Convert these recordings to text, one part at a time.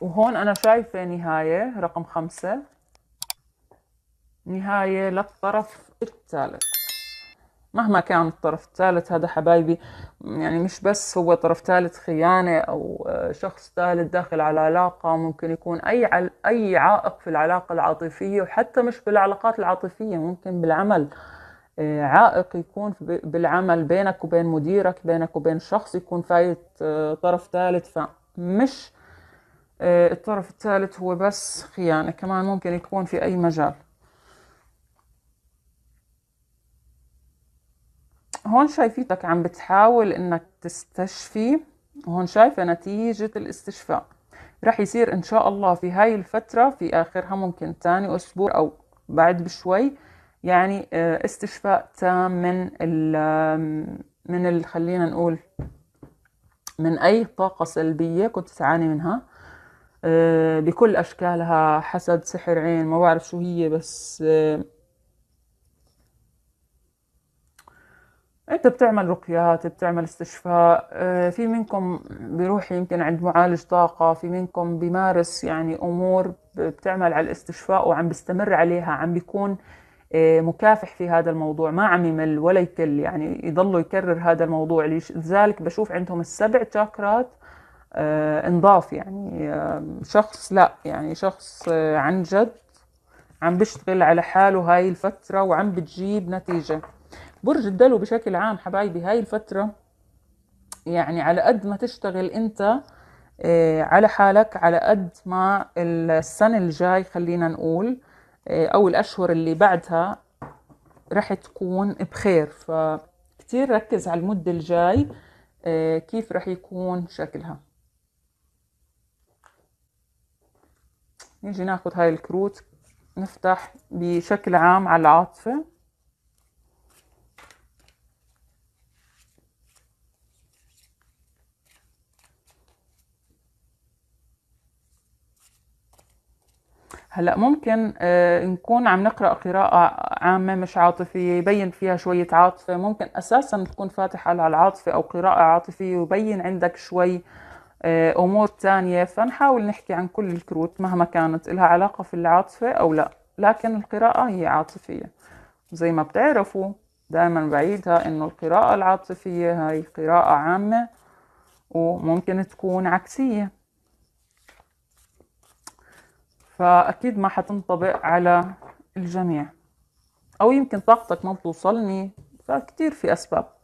وهون أنا شايفة نهاية رقم خمسة نهاية للطرف الثالث مهما كان الطرف الثالث هذا حبايبي يعني مش بس هو طرف ثالث خيانة أو آه، شخص ثالث داخل على علاقة ممكن يكون أي عل... أي عائق في العلاقة العاطفية وحتى مش بالعلاقات العاطفية ممكن بالعمل آه، عائق يكون بالعمل بينك وبين مديرك بينك وبين شخص يكون فايت آه، طرف ثالث فمش آه، الطرف الثالث هو بس خيانة كمان ممكن يكون في أي مجال هون شايفيتك عم بتحاول انك تستشفي وهون شايفة نتيجة الاستشفاء رح يصير ان شاء الله في هاي الفترة في اخرها ممكن تاني اسبوع او بعد بشوي يعني آه، استشفاء تام من ال من ال خلينا نقول من اي طاقة سلبية كنت تعاني منها آه، بكل أشكالها حسد سحر عين ما بعرف شو هي بس آه، انت بتعمل رقيات بتعمل استشفاء آه، في منكم بيروح يمكن عند معالج طاقة في منكم بيمارس يعني امور بتعمل على الاستشفاء وعم بيستمر عليها عم بيكون مكافح في هذا الموضوع ما عم يمل ولا يكل يعني يضلوا يكرر هذا الموضوع لذلك بشوف عندهم السبع شاكرات آه، انضاف يعني آه، شخص لا يعني شخص آه، عن جد عم بيشتغل على حاله هاي الفترة وعم بتجيب نتيجة برج الدلو بشكل عام حبايبي هاي الفترة يعني على قد ما تشتغل انت على حالك على قد ما السنة الجاي خلينا نقول او الاشهر اللي بعدها رح تكون بخير فكتير ركز على المدة الجاي كيف رح يكون شكلها نيجي ناخد هاي الكروت نفتح بشكل عام على العاطفة هلا ممكن آه، نكون عم نقرا قراءه عامه مش عاطفيه يبين فيها شويه عاطفه ممكن اساسا تكون فاتح على العاطفه او قراءه عاطفيه ويبين عندك شوي آه، أمور تانية فنحاول نحكي عن كل الكروت مهما كانت لها علاقة في العاطفة أو لا لكن القراءة هي عاطفية زي ما بتعرفوا دائما بعيدها إنه القراءة العاطفية هاي قراءة عامة وممكن تكون عكسية فأكيد ما حتنطبق على الجميع أو يمكن طاقتك ما بتوصلني فكتير في أسباب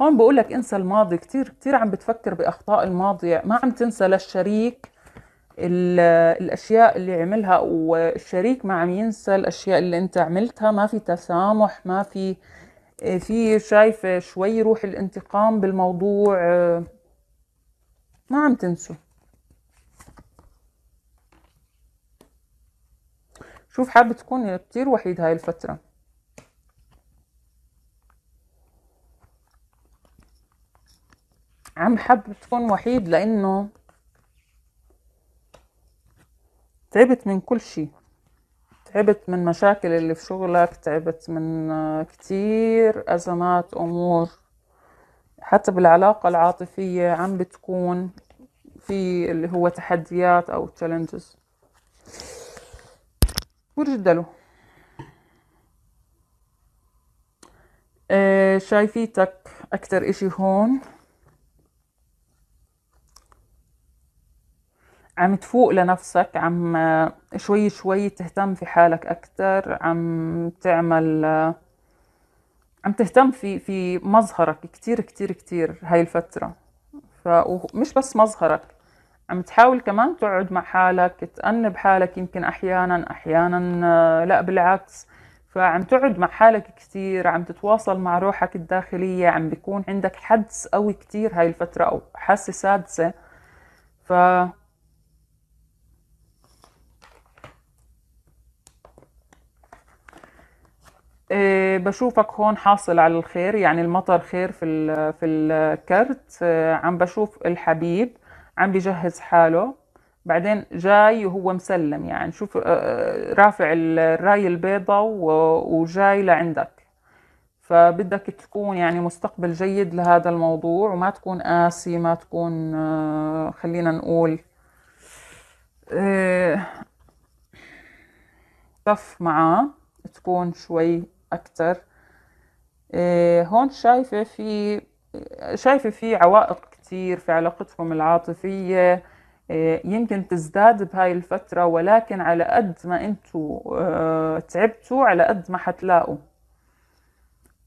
هون بقول لك انسى الماضي كتير كتير عم بتفكر باخطاء الماضي يعني ما عم تنسى للشريك الاشياء اللي عملها والشريك ما عم ينسى الاشياء اللي انت عملتها ما في تسامح ما في في شايفه شوي روح الانتقام بالموضوع ما عم تنسوا شوف حابة تكون كتير وحيد هاي الفترة عم حابة تكون وحيد لأنه تعبت من كل شيء تعبت من مشاكل اللي في شغلك تعبت من كتير أزمات أمور حتى بالعلاقة العاطفية عم بتكون في اللي هو تحديات أو تشالنجز ورجدة له آه شايفيتك أكتر إشي هون عم تفوق لنفسك عم آه، شوي شوي تهتم في حالك أكتر عم تعمل آه، عم تهتم في في مظهرك كتير كتير كتير هاي الفترة ومش بس مظهرك عم تحاول كمان تقعد مع حالك تأنب حالك يمكن أحيانا أحيانا آه، لا بالعكس فعم تقعد مع حالك كتير عم تتواصل مع روحك الداخلية عم بيكون عندك حدس قوي كتير هاي الفترة أو حاسة سادسة ف إيه بشوفك هون حاصل على الخير يعني المطر خير في في الكرت آه، عم بشوف الحبيب عم بجهز حاله بعدين جاي وهو مسلم يعني شوف آه، آه، رافع الراية البيضة وجاي لعندك فبدك تكون يعني مستقبل جيد لهذا الموضوع وما تكون قاسي ما تكون آه، خلينا نقول صف معاه تكون شوي أكتر هون شايفة في شايفة في عوائق كثير في علاقتهم العاطفية آه، يمكن تزداد بهاي الفترة ولكن على قد ما انتوا آه، تعبتوا على قد ما حتلاقوا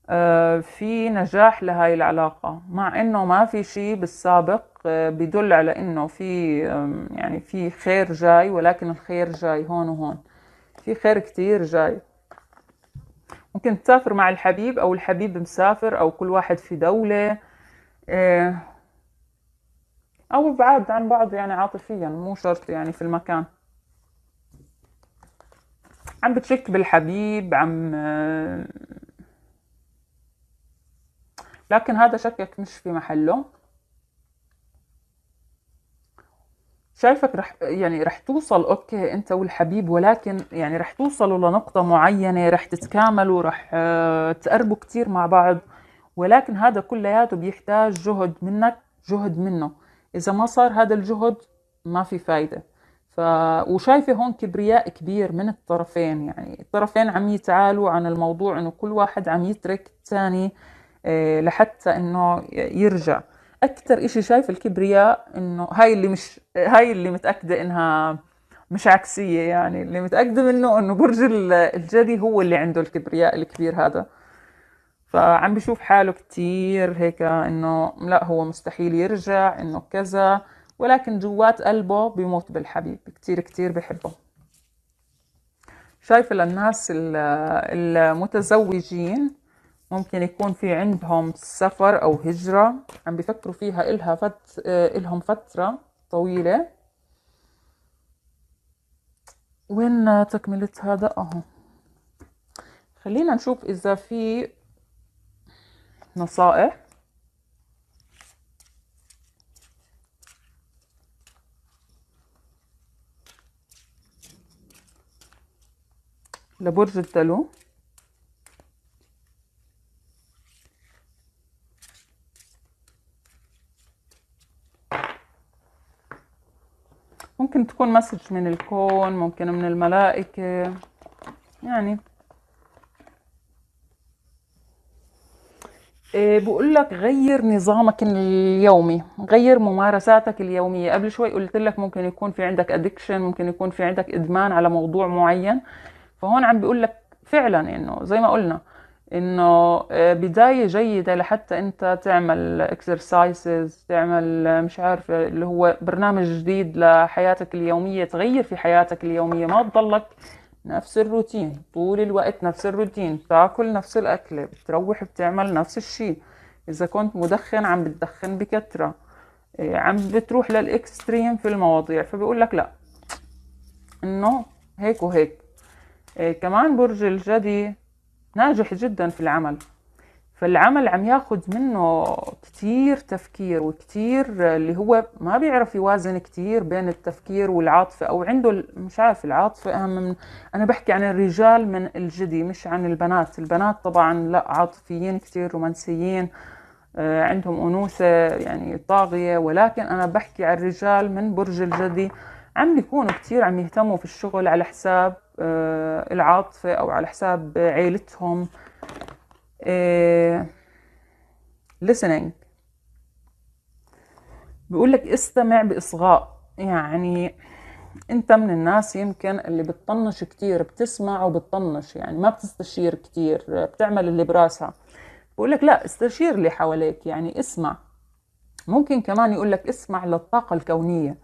آه، في نجاح لهاي العلاقة مع انه ما في شيء بالسابق بدل على انه في يعني في خير جاي ولكن الخير جاي هون وهون في خير كتير جاي ممكن تسافر مع الحبيب او الحبيب مسافر او كل واحد في دولة أو بعاد عن بعض يعني عاطفيا مو شرط يعني في المكان عم بتشك بالحبيب عم لكن هذا شكك مش في محله شايفك رح يعني رح توصل اوكي انت والحبيب ولكن يعني رح توصلوا لنقطة معينة رح تتكاملوا رح آه، تقربوا كتير مع بعض ولكن هذا كلياته بيحتاج جهد منك جهد منه اذا ما صار هذا الجهد ما في فايده ف... وشايفه هون كبرياء كبير من الطرفين يعني الطرفين عم يتعالوا عن الموضوع انه كل واحد عم يترك الثاني آه، لحتى انه يرجع اكثر إشي شايف الكبرياء انه هاي اللي مش هاي اللي متاكده انها مش عكسيه يعني اللي متاكده منه انه برج الجدي هو اللي عنده الكبرياء الكبير هذا فعم بشوف حاله كتير هيك انه لا هو مستحيل يرجع انه كذا ولكن جوات قلبه بيموت بالحبيب كتير كتير بحبه شايفة للناس المتزوجين ممكن يكون في عندهم سفر أو هجرة عم بيفكروا فيها إلها فت... إلهم فترة طويلة وين تكملة هذا أهو خلينا نشوف إذا في نصائح لبرج الدلو ممكن تكون مسج من الكون ممكن من الملائكة يعني آه، بقول لك غير نظامك اليومي غير ممارساتك اليومية قبل شوي قلت لك ممكن يكون في عندك ادكشن ممكن يكون في عندك ادمان على موضوع معين فهون عم بيقول لك فعلا انه زي ما قلنا انه آه، بداية جيدة لحتى انت تعمل اكسرسايزز تعمل آه، مش عارفة اللي هو برنامج جديد لحياتك اليومية تغير في حياتك اليومية ما تضلك نفس الروتين طول الوقت نفس الروتين بتاكل نفس الأكل بتروح بتعمل نفس الشيء إذا كنت مدخن عم بتدخن بكترة آه، عم بتروح للإكستريم في المواضيع فبيقول لك لا إنه هيك وهيك آه، كمان برج الجدي ناجح جدا في العمل فالعمل عم ياخذ منه كتير تفكير وكتير آه، اللي هو ما بيعرف يوازن كتير بين التفكير والعاطفة أو عنده مش عارف العاطفة أهم من أنا بحكي عن الرجال من الجدي مش عن البنات البنات طبعا لا عاطفيين كتير رومانسيين آه، عندهم أنوثة يعني طاغية ولكن أنا بحكي عن الرجال من برج الجدي عم بيكونوا كتير عم يهتموا في الشغل على حساب آه، العاطفة أو على حساب عيلتهم آه، listening بيقول لك استمع بإصغاء يعني انت من الناس يمكن اللي بتطنش كتير بتسمع وبتطنش يعني ما بتستشير كتير بتعمل اللي براسها بقول لك لا استشير اللي حواليك يعني اسمع ممكن كمان يقول لك اسمع للطاقة الكونية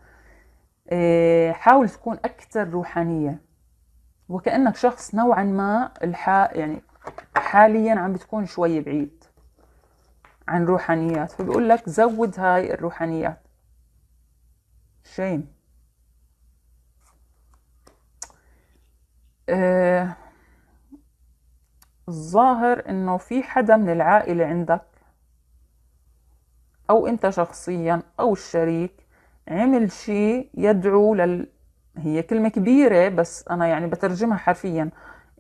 آه، حاول تكون أكثر روحانية وكأنك شخص نوعا ما الحا يعني حاليا عم بتكون شوي بعيد عن روحانيات فبقول لك زود هاي الروحانيات شيم آه الظاهر انه في حدا من العائلة عندك او انت شخصيا او الشريك عمل شيء يدعو لل هي كلمة كبيرة بس انا يعني بترجمها حرفيا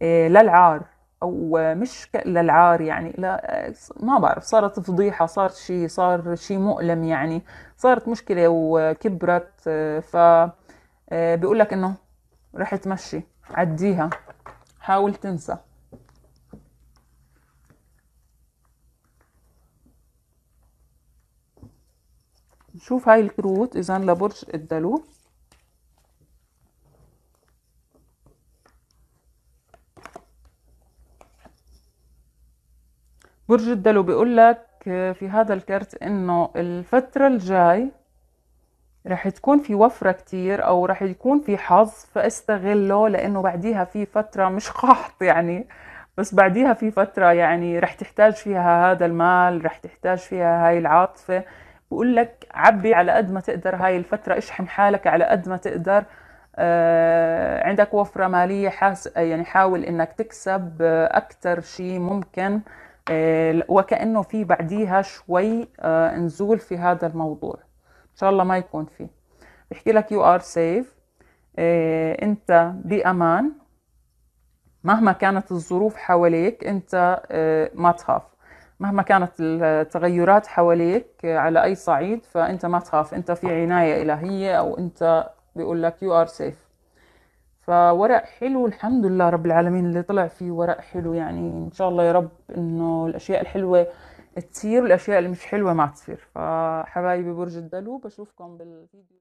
آه للعار او مش للعار يعني لا ما بعرف صارت فضيحه صار شيء صار شيء مؤلم يعني صارت مشكله وكبرت ف آه، بيقول لك انه رح تمشي عديها حاول تنسى نشوف هاي الكروت اذا لبرج الدلو برج الدلو بيقول لك في هذا الكرت انه الفترة الجاي رح تكون في وفرة كتير او رح يكون في حظ فاستغله لانه بعديها في فترة مش قحط يعني بس بعديها في فترة يعني رح تحتاج فيها هذا المال رح تحتاج فيها هاي العاطفة بقول لك عبي على قد ما تقدر هاي الفترة اشحن حالك على قد ما تقدر آه عندك وفرة مالية حاس يعني حاول انك تكسب آه، اكتر شي ممكن آه آه، وكأنه في بعديها شوي آه، نزول في هذا الموضوع إن شاء الله ما يكون في بحكي لك يو ار سيف أنت بأمان مهما كانت الظروف حواليك أنت آه، ما تخاف مهما كانت التغيرات حواليك على أي صعيد فأنت ما تخاف أنت في عناية إلهية أو أنت بيقول لك يو ار سيف فورق حلو الحمد لله رب العالمين اللي طلع فيه ورق حلو يعني ان شاء الله يا رب انه الاشياء الحلوه تصير والاشياء اللي مش حلوه ما تصير فحبايبي برج الدلو بشوفكم بالفيديو